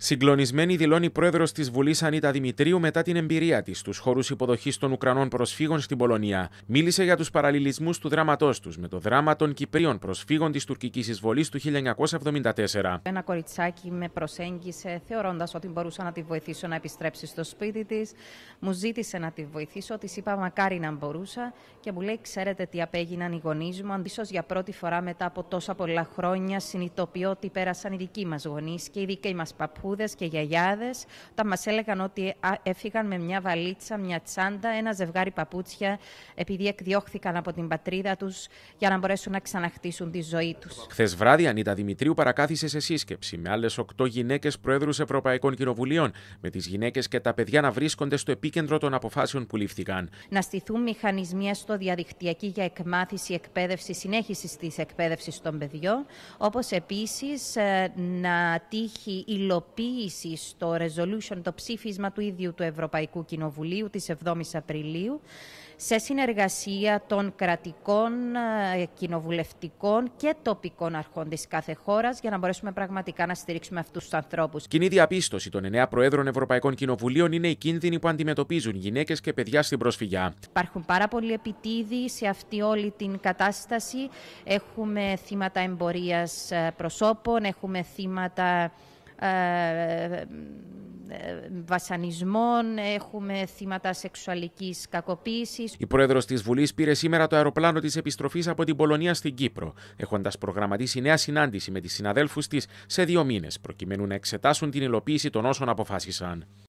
Συγκλονισμένη δηλώνει πρόεδρος της Βουλής Ανίτα Δημητρίου μετά την εμπειρία της στους χώρους υποδοχής των Ουκρανών προσφύγων στην Πολωνία. Μίλησε για τους παραλληλισμούς του δράματός τους με το δράμα των Κυπρίων προσφύγων της τουρκικής εισβολής του 1974. Ένα κοριτσάκι με προσέγγισε, θεωρώντας ότι μπορούσα να τη βοηθήσω να επιστρέψει στο σπίτι της. Μου ζήτησε να τη βοηθήσω, της είπα μακάρι να μπορούσα και μου λέει: Ξέρετε τι απέγιναν οι γονείς μου. Αντίσω για πρώτη φορά μετά από τόσα πολλά χρόνια συνειδητοποιώ ότι πέρασαν οι δικοί μας γονείς και οι δικοί μας παππούς παππούδες και γιαγιάδες, όταν μας έλεγαν ότι έφυγαν με μια βαλίτσα, μια τσάντα, ένα ζευγάρι παπούτσια επειδή εκδιώχθηκαν από την πατρίδα τους για να μπορέσουν να ξαναχτίσουν τη ζωή τους. Χθες βράδυ Ανίτα Δημητρίου παρακάθισε σε σύσκεψη με άλλες 8 γυναίκες πρόεδρου Ευρωπαϊκών Κοινοβουλίων με τις γυναίκες και τα παιδιά να βρίσκονται στο επίκεντρο των αποφάσεων που λήφθηκαν. Να στηθούν μηχανισμοί στο διαδικτυακή για εκμάθηση, εκπαίδευση, συνέχιση της εκπαίδευσης των παιδιών, όπως επίσης ε, να τύχει υλοποίηση στο resolution, το ψήφισμα του ίδιου του Ευρωπαϊκού Κοινοβουλίου της 7ης Απριλίου σε συνεργασία των κρατικών, ε, κοινοβουλευτικών και τοπικών αρχών της κάθε χώρας για να μπορέσουμε πραγματικά να στηρίξουμε αυτούς τους ανθρώπους. Κοινή διαπίστωση των εννέα Προέδρων Ευρωπαϊκών Κοινοβουλίων είναι η κίνδυνη που αντιμετωπίζουν γυναίκες και παιδιά στην προσφυγιά. Υπάρχουν πάρα πολλοί επιτίδη σε αυτή όλη την κατάσταση. Έχουμε θύματα εμπορίας ε, προσώπων, έχουμε θύματα ε, ε, βασανισμών, έχουμε θύματα σεξουαλικής κακοποίησης. Η πρόεδρος της Βουλής πήρε σήμερα το αεροπλάνο της επιστροφής από την Πολωνία στην Κύπρο, έχοντας προγραμματίσει νέα συνάντηση με τις συναδέλφους της σε δύο μήνες, προκειμένου να εξετάσουν την υλοποίηση των όσων αποφάσισαν.